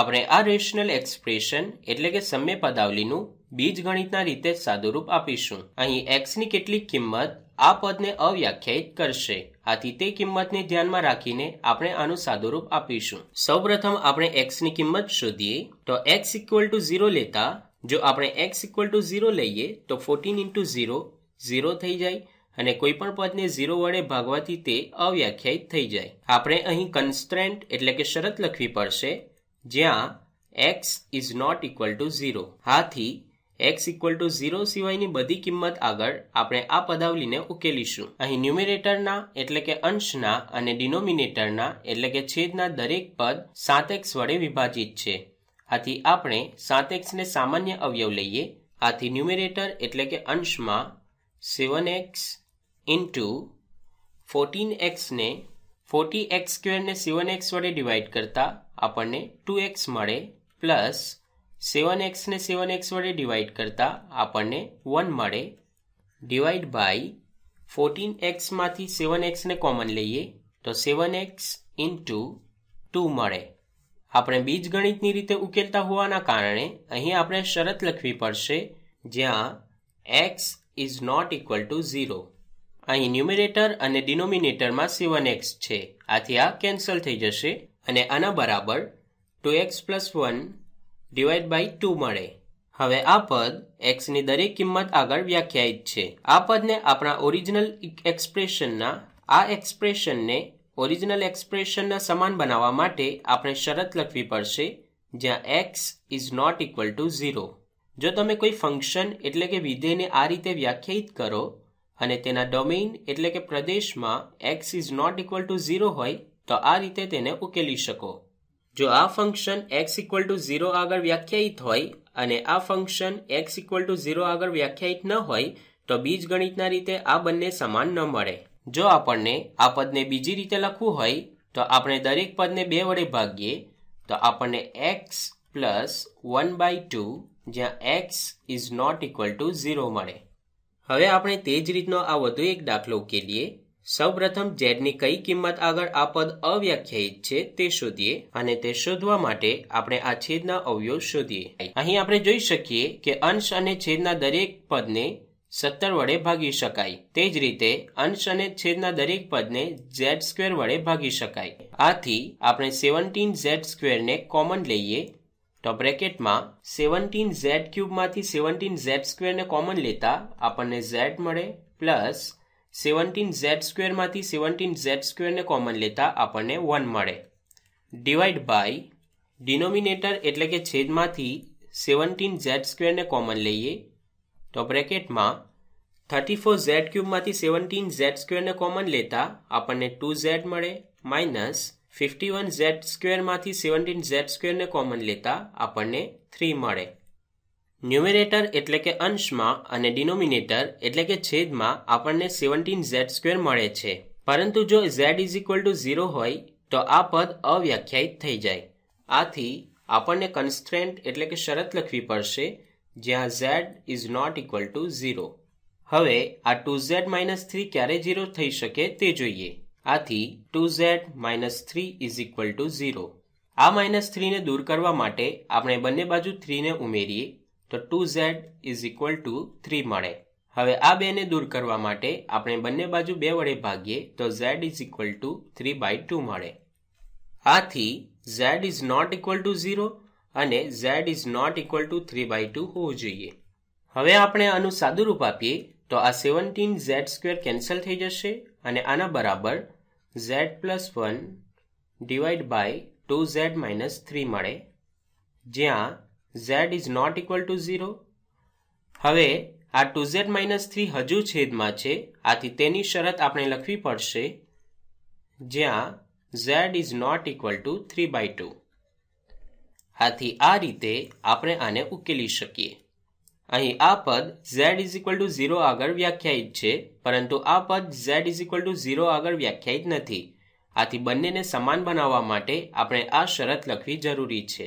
આપણે આ rational expression એટલે કે સમય પદાવલીનું બીજ ગણિતના રીતે સાદુરૂપ આપીશું અહીં એક્સની કેટલીક કિંમત આ પદને અવ્યાખ્યાયિત કરશે આથી તે કિંમતને ધ્યાનમાં રાખીને આપણે આનું સાદુરૂપ આપીશું સૌપ્રથમ આપણે એક્સની કિંમત શોધીએ તો એક્સ ઇક્વલ ટુ ઝીરો લેતા જો આપણે એક્સ ઇક્વલ ટુ ઝીરો લઈએ તો ફોર્ટીન ઇન્ટુ ઝીરો ઝીરો થઈ જાય અને કોઈપણ પદને ઝીરો વડે ભાગવાથી તે અવ્યાખ્યાયિત થઈ જાય આપણે અહીં કન્સ્ટ્રેન્ટ એટલે કે શરત લખવી પડશે જ્યાં x is not equal to zero હાથી એક્સ ઇક્વલ ટુ ઝીરો સિવાયની બધી કિંમત આગળ આપણે આ પદાવલીને ઉકેલીશું અહીં ન્યુમિરેટરના એટલે કે અંશના અને ડિનોમિનેટરના એટલે કે છેદના દરેક પદ સાત એક્સ વડે વિભાજિત છે આથી આપણે સાત એક્સને સામાન્ય અવયવ લઈએ આથી ન્યુમિરેટર એટલે કે અંશમાં સેવન એક્સ ઇન્ટુ ફોર્ટીન એક્સને ફોર્ટી એક્સ સ્ક્વેરને સેવન એક્સ વડે ડિવાઈડ કરતાં આપણને ટુ એક્સ મળે પ્લસ સેવન એક્સને સેવન એક્સ વડે ડિવાઈડ કરતાં આપણને વન મળે ડિવાઈડ બાય ફોર્ટીન એક્સમાંથી સેવન એક્સને કોમન લઈએ તો સેવન એક્સ ઇન્ટુ ટુ મળે આપણે બીજગણિતની રીતે ઉકેલતા હોવાના કારણે અહીં આપણે શરત લખવી પડશે જ્યાં x is not equal to zero અહીં ન્યુમિરેટર અને ડિનોમિનેટરમાં સેવન એક્સ છે આથી આ કેન્સલ થઈ જશે અને આના બરાબર two x plus one divide by two મળે હવે આ પદ એક્સની દરેક કિંમત આગળ વ્યાખ્યાયિત છે આ પદને આપણા ઓરિજિનલ એક્સપ્રેશનના આ એક્સપ્રેશનને ઓરિજિનલ એક્સપ્રેશનના સમાન બનાવવા માટે આપણે શરત લખવી પડશે જ્યાં x is not equal to zero જો તમે કોઈ ફંક્શન એટલે કે વિધેયને આ રીતે વ્યાખ્યાયિત કરો અને તેના ડોમેઇન એટલે કે પ્રદેશમાં x is not equal to zero હોય તો આ રીતે તેને ઉકેલી શકો જો આ function x equal to zero આગળ વ્યાખ્યાયિત હોય અને આ function x equal to zero આગળ વ્યાખ્યાયિત ન હોય તો બીજ ગણિતના રીતે આ બંને સમાન ન મળે જો આપણને આ પદને બીજી રીતે લખવું હોય તો આપણે દરેક પદને બે વડે ભાગીએ તો આપણને x plus one by two જ્યાં x is not equal to zero મળે હવે આપણે તે જ રીતનો આ વધુ એક દાખલો ઉકેલીએ સૌપ્રથમ ઝેડની કઈ કિંમત આગળ આ પદ અવ્યાખ્યાયિત છે તે શોધીએ અને તે શોધવા માટે આપણે આ છેદના અવયવ શોધીએ અહીં આપણે જોઈ શકીએ કે અંશ અને છેદના દરેક પદને સત્તર વડે ભાગી શકાય તે જ રીતે અંશ અને છેદના દરેક પદને ઝેડ સ્ક્વેર વડે ભાગી શકાય આથી આપણે સેવન્ટીન ઝેડ સ્ક્વેરને કોમન લઈએ તો બ્રેકેટમાં સેવન્ટીન ઝેડ ક્યુબમાંથી સેવન્ટીન ઝેડ સ્ક્વેરને કોમન લેતા આપણને ઝેડ મળે પ્લસ સેવન્ટીન ઝેડ સ્ક્વેરમાંથી સેવન્ટીન ઝેડ સ્ક્વેરને કોમન લેતા આપણને વન મળે ડિવાઈડ બાય ડિનોમિનેટર એટલે કે છેદમાંથી સેવન્ટીન ઝેડ સ્ક્વેરને કોમન લઈએ તો બ્રેકેટમાં થર્ટી ફોર ઝેડ ક્યુબમાંથી સેવન્ટીન ઝેડ સ્ક્વેરને કોમન લેતા આપણને ટુ ઝેડ મળે માઇનસ ફિફ્ટી વન ઝેડ સ્ક્વેરમાંથી સેવન્ટીન ઝેડ સ્ક્વેરને કોમન લેતા આપણને થ્રી મળે ન્યુમેરેટર એટલે કે અંશમાં અને ડિનોમિનેટર એટલે કે છેદમાં આપણને સેવન્ટીન ઝેડ સ્ક્વેર મળે છે પરંતુ જો z is equal to zero હોય તો આ પદ અવ્યાખ્યાયિત થઈ જાય આથી આપણને કન્સ્ટ્રેન્ટ એટલે કે શરત લખવી પડશે જ્યાં z is not equal to zero હવે આ ટુ ઝેડ માઇનસ થ્રી ક્યારે ઝીરો થઈ શકે તે જોઈએ આથી two z minus three is equal to zero આ માઇનસ થ્રીને દૂર કરવા માટે આપણે બંને બાજુ થ્રીને ઉમેરીએ તો two z is equal to three મળે હવે આ બેને દૂર કરવા માટે આપણે બંને બાજુ બે વડે ભાગીએ તો z is equal to three by two મળે આથી z is not equal to zero અને z is not equal to three by two હોવું જોઈએ હવે આપણે આનું સાદું રૂપ આપીએ તો આ સેવન્ટીન ઝેડ સ્ક્વેર કેન્સલ થઈ જશે અને આના બરાબર z plus one divide by two z minus three મળે જ્યાં z is not equal to zero હવે આ ટુ ઝેડ માઇનસ થ્રી હજુ છેદમાં છે આથી તેની શરત આપણે લખવી પડશે જ્યાં z is not equal to three by two આથી આ રીતે આપણે આને ઉકેલી શકીએ અહીં આ પદ z is equal to zero આગળ વ્યાખ્યાયિત છે પરંતુ આ પદ z is equal to zero આગળ વ્યાખ્યાયિત નથી આથી બંનેને સમાન બનાવવા માટે આપણે આ શરત લખવી જરૂરી છે